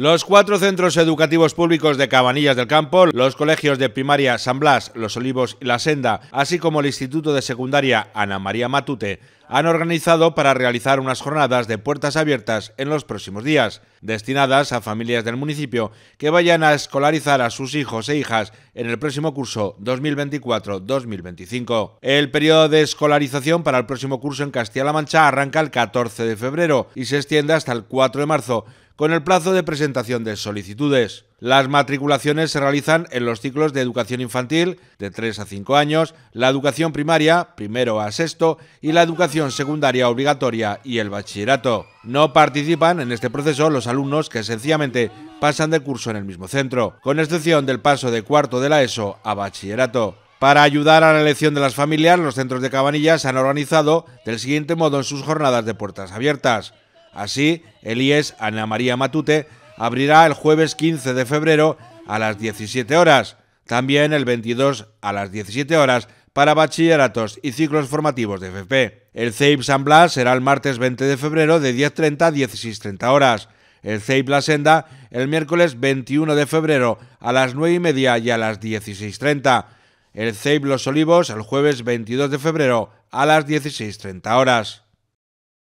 Los cuatro centros educativos públicos de Cabanillas del Campo, los colegios de primaria San Blas, Los Olivos y La Senda, así como el Instituto de Secundaria Ana María Matute, han organizado para realizar unas jornadas de puertas abiertas en los próximos días, destinadas a familias del municipio que vayan a escolarizar a sus hijos e hijas en el próximo curso 2024-2025. El periodo de escolarización para el próximo curso en Castilla-La Mancha arranca el 14 de febrero y se extiende hasta el 4 de marzo con el plazo de presentación de solicitudes. Las matriculaciones se realizan en los ciclos de educación infantil de 3 a 5 años, la educación primaria, primero a sexto, y la educación secundaria obligatoria y el bachillerato. No participan en este proceso los alumnos que sencillamente pasan de curso en el mismo centro, con excepción del paso de cuarto de la ESO a bachillerato. Para ayudar a la elección de las familias, los centros de Cabanillas se han organizado del siguiente modo en sus jornadas de puertas abiertas. Así, el IES Ana María Matute abrirá el jueves 15 de febrero a las 17 horas, también el 22 a las 17 horas para bachilleratos y ciclos formativos de FP. El CEIP San Blas será el martes 20 de febrero de 10.30 a 16.30 horas. El CEIP La Senda el miércoles 21 de febrero a las 9 y media y a las 16.30. El CEIP Los Olivos el jueves 22 de febrero a las 16.30 horas.